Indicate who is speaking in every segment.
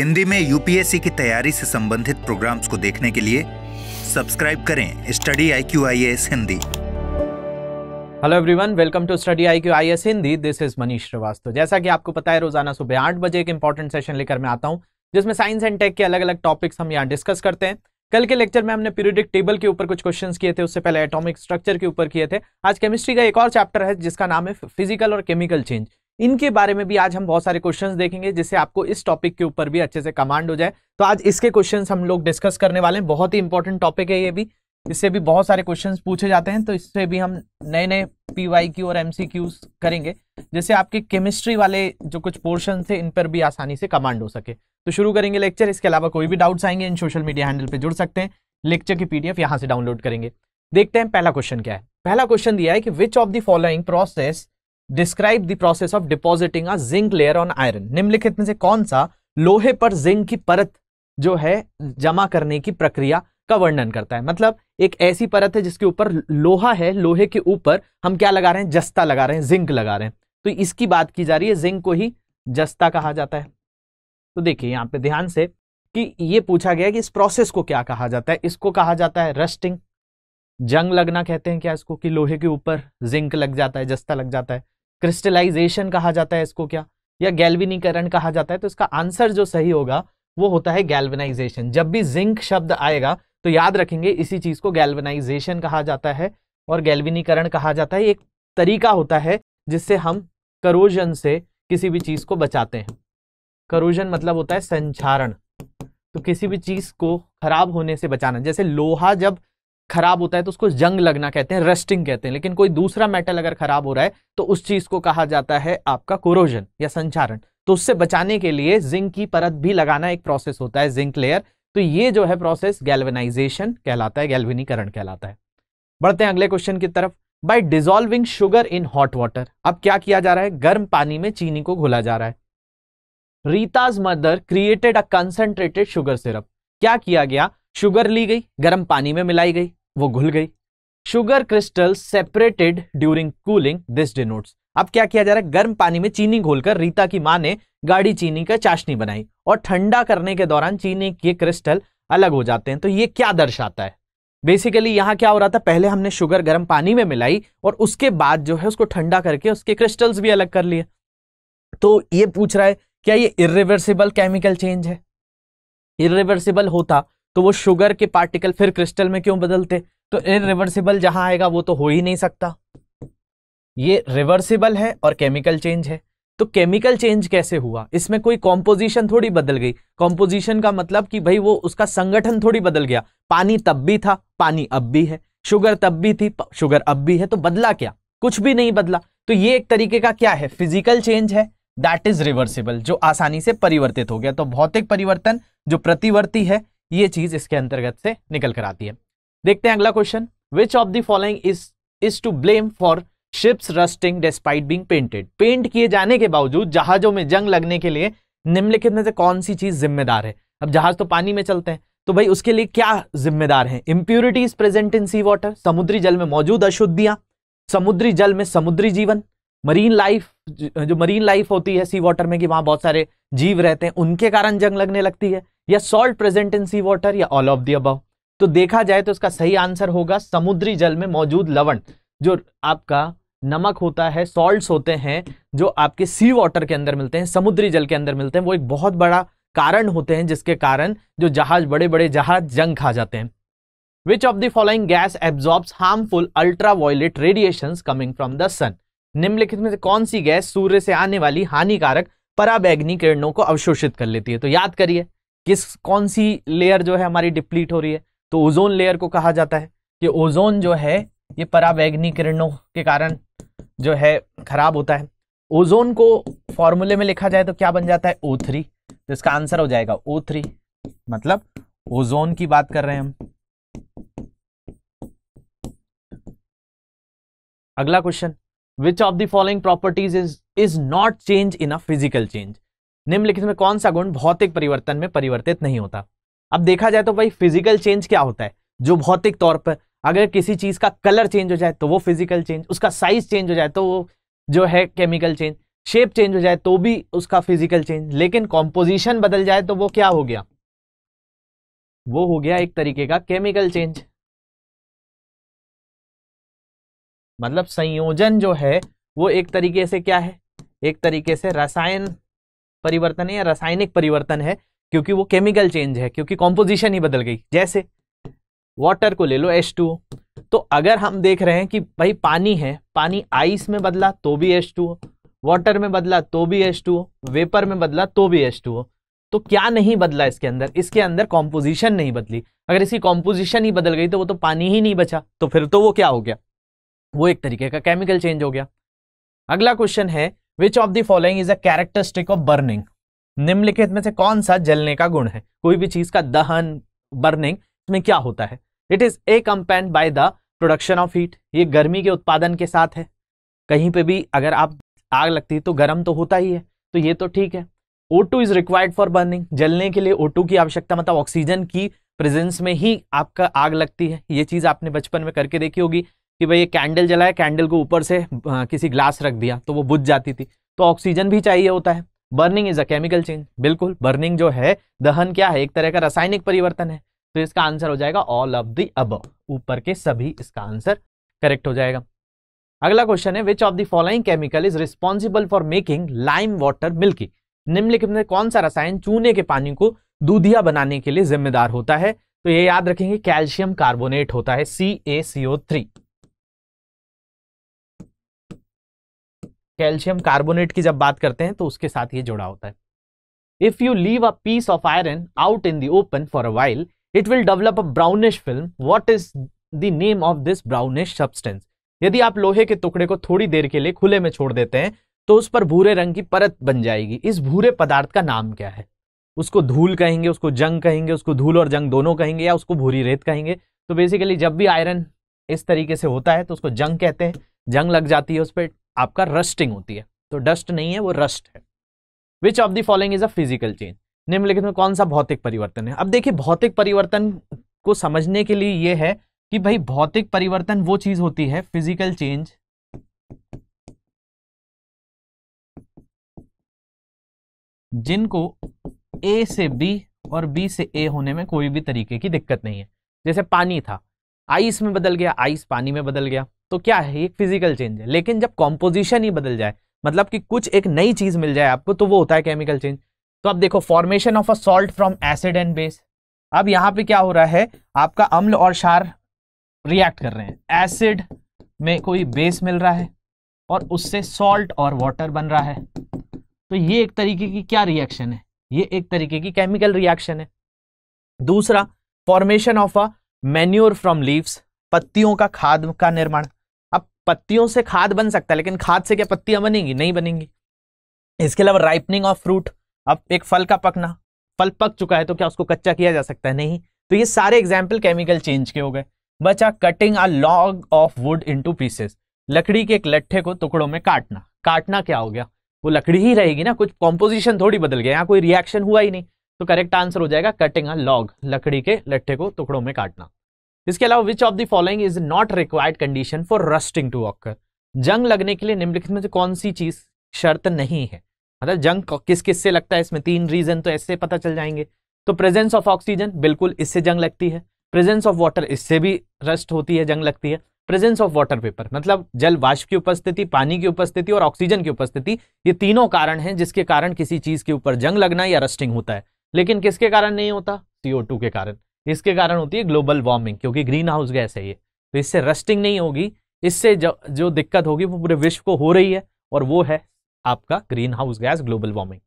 Speaker 1: हिंदी में यूपीएससी की तैयारी से संबंधित प्रोग्राम्स को देखने के लिए सब्सक्राइब करें study I Q I S Hindi hello everyone welcome to study I Q I S Hindi this is Manish Shrivastava जैसा कि आपको पता है रोजाना सुबह आठ बजे एक इंपॉर्टेंट सेशन लेकर मैं आता हूँ जिसमें साइंस एंड टेक के अलग अलग टॉपिक्स हम यहाँ डिस्कस करते हैं कल के लेक्चर में हमने पीरियडिक टेबल के ऊपर कुछ क्वेश्चंस किए थे उससे पहले एटॉमिक स्ट्रक्चर के ऊपर किए थे आज केमिस्ट्री का एक और चैप्टर है जिसका नाम है फिजिकल और केमिकल चेंज इनके बारे में भी आज हम बहुत सारे क्वेश्चंस देखेंगे जिससे आपको इस टॉपिक के ऊपर भी अच्छे से कमांड हो जाए तो आज इसके क्वेश्चंस हम लोग डिस्कस करने वाले हैं बहुत ही इंपॉर्टेंट टॉपिक है ये भी इससे भी बहुत सारे क्वेश्चंस पूछे जाते हैं तो इससे भी हम नए नए पीवाई क्यू और एम करेंगे जिससे आपके केमिस्ट्री वाले जो कुछ पोर्शन थे इन पर भी आसानी से कमांड हो सके तो शुरू करेंगे लेक्चर इसके अलावा कोई भी डाउट्स आएंगे इन सोशल मीडिया हैंडल पर जुड़ सकते हैं लेक्चर की पीडीएफ यहां से डाउनलोड करेंगे देखते हैं पहला क्वेश्चन क्या है पहला क्वेश्चन दिया है कि which of the following process describe the process of depositing a zinc layer on iron निम्नलिखित में से कौन सा लोहे पर जिंक की परत जो है जमा करने की प्रक्रिया का वर्णन करता है मतलब एक ऐसी परत है जिसके ऊपर लोहा है लोहे के ऊपर हम क्या लगा रहे हैं जस्ता लगा रहे हैं जिंक लगा रहे हैं तो इसकी बात की जा रही है जिंक को ही जस्ता कहा जाता है तो देखिए यहाँ पे ध्यान से कि ये पूछा गया कि इस प्रोसेस को क्या कहा जाता है इसको कहा जाता है रस्टिंग जंग लगना कहते हैं क्या इसको कि लोहे के ऊपर जिंक लग जाता है जस्ता लग जाता है क्रिस्टलाइजेशन कहा जाता है इसको क्या या गैल्विनीकरण कहा जाता है तो इसका आंसर जो सही होगा वो होता है गैल्वनाइजेशन जब भी जिंक शब्द आएगा तो याद रखेंगे इसी चीज को गैल्वनाइजेशन कहा जाता है और गैल्विनीकरण कहा जाता है एक तरीका होता है जिससे हम करोजन से किसी भी चीज को बचाते हैं करोजन मतलब होता है संचारण तो किसी भी चीज को खराब होने से बचाना जैसे लोहा जब खराब होता है तो उसको जंग लगना कहते हैं रस्टिंग कहते हैं लेकिन कोई दूसरा मेटल अगर खराब हो रहा है तो उस चीज को कहा जाता है आपका कोरोजन या संचारण तो उससे बचाने के लिए जिंक की परत भी लगाना एक प्रोसेस होता है जिंक लेयर तो ये जो है प्रोसेस गैल्वेनाइजेशन कहलाता है गैल्वेनीकरण कहलाता है बढ़ते हैं अगले क्वेश्चन की तरफ by dissolving sugar in hot water अब क्या किया जा रहा है गर्म पानी में चीनी को घोला जा रहा है Rita's mother created a concentrated sugar syrup क्या किया गया शुगर ली गई गर्म पानी में मिलाई गई वो घुल गई sugar crystal separated during cooling this denotes अब क्या किया जा रहा है गर्म पानी में चीनी घोलकर रीता की मां ने गाढ़ी चीनी का चाशनी बनाई और ठंडा करने के दौरान चीनी के क्रिस्टल अलग हो जाते हैं तो ये क्या दर्शाता है बेसिकली यहाँ क्या हो रहा था पहले हमने शुगर गर्म पानी में मिलाई और उसके बाद जो है उसको ठंडा करके उसके क्रिस्टल्स भी अलग कर लिए तो ये पूछ रहा है क्या ये इरिवर्सिबल केमिकल चेंज है इरिवर्सिबल होता तो वो शुगर के पार्टिकल फिर क्रिस्टल में क्यों बदलते तो रिवर्सिबल जहां आएगा वो तो हो ही नहीं सकता ये रिवर्सिबल है और केमिकल चेंज है तो केमिकल चेंज कैसे हुआ इसमें कोई कॉम्पोजिशन थोड़ी बदल गई कॉम्पोजिशन का मतलब कि भाई वो उसका संगठन थोड़ी बदल गया पानी तब भी था पानी अब भी है शुगर तब भी थी शुगर अब भी है तो बदला क्या कुछ भी नहीं बदला तो ये एक तरीके का क्या है फिजिकल चेंज है दैट इज रिवर्सिबल जो आसानी से परिवर्तित हो गया तो भौतिक परिवर्तन जो प्रतिवर्ती है ये चीज इसके अंतर्गत से निकल कर आती है देखते हैं अगला question which of the following is to blame for ships rusting despite being painted paint किए जाने के बावजूद जहाजों में जंग लगने के लिए निम्नलिखित में से कौन सी चीज जिम्मेदार है अब जहाज तो पानी में चलते हैं तो भाई उसके लिए क्या जिम्मेदार है is present in sea water समुद्री जल में मौजूद अशुद्धियां समुद्री जल में समुद्री जीवन मरीन लाइफ जो मरीन लाइफ होती है सी वाटर में कि वहां बहुत सारे जीव रहते हैं उनके कारण जंग लगने लगती है या salt present in sea water या ऑल ऑफ दी अबव तो देखा जाए तो इसका सही आंसर होगा समुद्री जल में मौजूद लवण जो आपका नमक होता है सॉल्ट होते हैं जो आपके सी वाटर के अंदर मिलते हैं समुद्री जल के अंदर मिलते हैं वो एक बहुत बड़ा कारण होते हैं जिसके कारण जो जहाज बड़े बड़े जहाज जंग खा जाते हैं which of the following gas absorbs harmful ultraviolet radiation coming from the sun निम्नलिखित में से कौन सी गैस सूर्य से आने वाली हानिकारक पराबैग्नि किरणों को अवशोषित कर लेती है तो याद करिए किस कौन सी लेयर जो है हमारी डिप्लीट हो रही है तो ओजोन लेयर को कहा जाता है कि ओजोन जो है ये पराबैग्नि किरणों के कारण जो है खराब होता है ओजोन को फॉर्मूले में लिखा जाए तो क्या बन जाता है ओ थ्री तो इसका आंसर हो जाएगा ओ थ्री मतलब ओजोन की बात कर रहे हैं हम अगला question which of the following properties is is not change in a physical change निम्नलिखित में कौन सा गुण भौतिक परिवर्तन में परिवर्तित नहीं होता अब देखा जाए तो भाई फिजिकल चेंज क्या होता है जो भौतिक तौर पर अगर किसी चीज का कलर चेंज हो जाए तो वो फिजिकल चेंज उसका साइज चेंज हो जाए तो वो जो है केमिकल चेंज शेप चेंज हो जाए तो भी उसका फिजिकल चेंज लेकिन कॉम्पोजिशन बदल जाए तो वो क्या हो गया वो हो गया एक तरीके का केमिकल चेंज मतलब संयोजन जो है वो एक तरीके से क्या है एक तरीके से रसायन परिवर्तन है या रासायनिक परिवर्तन है क्योंकि वो केमिकल चेंज है क्योंकि कॉम्पोजिशन ही बदल गई जैसे वाटर को ले लो H2O तो अगर हम देख रहे हैं कि भाई पानी है पानी आइस में बदला तो भी H2O वाटर में बदला तो भी H2O वेपर में बदला तो भी H2O तो क्या नहीं बदला इसके अंदर इसके अंदर कॉम्पोजिशन नहीं बदली अगर इसकी कॉम्पोजिशन ही बदल गई तो वो तो पानी ही नहीं बचा तो फिर तो वो क्या हो गया वो एक तरीके का केमिकल चेंज हो गया अगला क्वेश्चन है which of the following is a characteristic of burning निम्नलिखित में से कौन सा जलने का गुण है कोई भी चीज का दहन बर्निंग इसमें क्या होता है it is accompanied by the production of heat ये गर्मी के उत्पादन के साथ है कहीं पे भी अगर आप आग लगती है तो गर्म तो होता ही है तो ये तो ठीक है O two is required for burning जलने के लिए ओ टू की आवश्यकता मतलब ऑक्सीजन की प्रेजेंस में ही आपका आग लगती है ये चीज आपने बचपन में करके देखी होगी कि भाई ये कैंडल जलाया कैंडल को ऊपर से किसी ग्लास रख दिया तो वो बुझ जाती थी तो ऑक्सीजन भी चाहिए होता है burning is a chemical change बिल्कुल बर्निंग जो है दहन क्या है एक तरह का रासायनिक परिवर्तन है तो इसका आंसर हो जाएगा ऑल ऑफ द अब ऊपर के सभी इसका आंसर करेक्ट हो जाएगा अगला क्वेश्चन है which of the following chemical is responsible for making lime water milky निम्नलिखित में कौन सा रसायन चूने के पानी को दूधिया बनाने के लिए जिम्मेदार होता है तो ये याद रखेंगे कैल्शियम कार्बोनेट होता है C A C O three calcium carbonate की जब बात करते हैं तो उसके साथ ये जुड़ा होता है if you leave a piece of iron out in the open for a while it will develop a brownish film what is the name of this brownish substance यदि आप लोहे के टुकड़े को थोड़ी देर के लिए खुले में छोड़ देते हैं तो उस पर भूरे रंग की परत बन जाएगी इस भूरे पदार्थ का नाम क्या है उसको धूल कहेंगे उसको जंग कहेंगे उसको धूल और जंग दोनों कहेंगे या उसको भूरी रेत कहेंगे तो बेसिकली जब भी आयरन इस तरीके से होता है तो उसको जंग कहते हैं जंग लग जाती है उस पर आपका रस्टिंग होती है तो डस्ट नहीं है वो रस्ट है which of the following is a physical change निम्नलिखित में कौन सा भौतिक परिवर्तन है अब देखिए भौतिक परिवर्तन को समझने के लिए यह है कि भाई भौतिक परिवर्तन वो चीज होती है फिजिकल चेंज जिनको ए से बी और बी से ए होने में कोई भी तरीके की दिक्कत नहीं है जैसे पानी था आइस में बदल गया आइस पानी में बदल गया तो क्या है एक फिजिकल चेंज है लेकिन जब कॉम्पोजिशन ही बदल जाए मतलब कि कुछ एक नई चीज मिल जाए आपको तो वो होता है केमिकल चेंज तो अब देखो formation of a salt from acid and base अब यहाँ पे क्या हो रहा है आपका अम्ल और शार रिएक्ट कर रहे हैं एसिड में कोई बेस मिल रहा है और उससे सॉल्ट और वाटर बन रहा है तो ये एक तरीके की क्या रिएक्शन है ये एक तरीके की केमिकल रिएक्शन है दूसरा formation of a manure from leaves पत्तियों का खाद का निर्माण पत्तियों से खाद बन सकता है लेकिन खाद से क्या पत्तियां बनेंगी नहीं बनेंगी इसके अलावा राइपनिंग ऑफ फ्रूट अब एक फल का पकना फल पक चुका है तो क्या उसको कच्चा किया जा सकता है नहीं तो ये सारे एग्जाम्पल केमिकल चेंज के हो गए बचा cutting a log of wood to pieces लकड़ी के एक लट्ठे को टुकड़ों में काटना काटना क्या हो गया वो लकड़ी ही रहेगी ना कुछ कॉम्पोजिशन थोड़ी बदल गया यहाँ कोई रिएक्शन हुआ ही नहीं तो करेक्ट आंसर हो जाएगा कटिंग अ लॉग लकड़ी के लट्ठे को टुकड़ों में काटना इसके अलावा which of the following is not required condition for rusting to occur जंग लगने के लिए निम्नलिखित में से कौन सी चीज शर्त नहीं है मतलब जंग किस किस से लगता है इसमें तीन रीजन तो ऐसे पता चल जाएंगे तो प्रेजेंस ऑफ ऑक्सीजन बिल्कुल इससे जंग लगती है प्रेजेंस ऑफ वाटर इससे भी रस्ट होती है जंग लगती है प्रेजेंस ऑफ वाटर पेपर मतलब जल वाष्प की उपस्थिति पानी की उपस्थिति और ऑक्सीजन की उपस्थिति ये तीनों कारण हैं जिसके कारण किसी चीज के ऊपर जंग लगना या रस्टिंग होता है लेकिन किसके कारण नहीं होता सीओ के कारण इसके कारण होती है ग्लोबल वार्मिंग क्योंकि ग्रीन हाउस गैस है ये तो इससे रस्टिंग नहीं होगी इससे जो जो दिक्कत होगी वो पूरे विश्व को हो रही है और वो है आपका green house gas global warming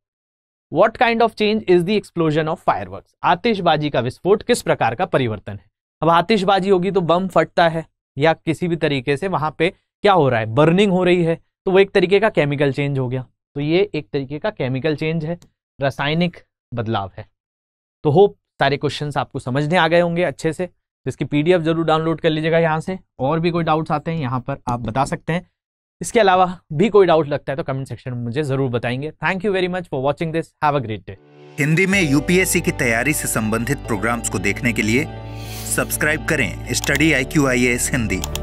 Speaker 1: what kind of change is the explosion of work आतिशबाजी का विस्फोट किस प्रकार का परिवर्तन है अब आतिशबाजी होगी तो बम फटता है या किसी भी तरीके से वहां पे क्या हो रहा है बर्निंग हो रही है तो वो एक तरीके का केमिकल चेंज हो गया तो ये एक तरीके का केमिकल चेंज है रासायनिक बदलाव है तो होप सारे क्वेश्चन आपको समझने आ गए होंगे अच्छे से तो इसकी पी जरूर डाउनलोड कर लीजिएगा यहाँ से और भी कोई डाउट्स आते हैं यहाँ पर आप बता सकते हैं इसके अलावा भी कोई डाउट लगता है तो कमेंट सेक्शन में मुझे जरूर बताएंगे thank you very much for watching this have a great day Hindi में यूपीएससी की तैयारी से संबंधित प्रोग्राम्स को देखने के लिए सब्सक्राइब करें study I Q I S Hindi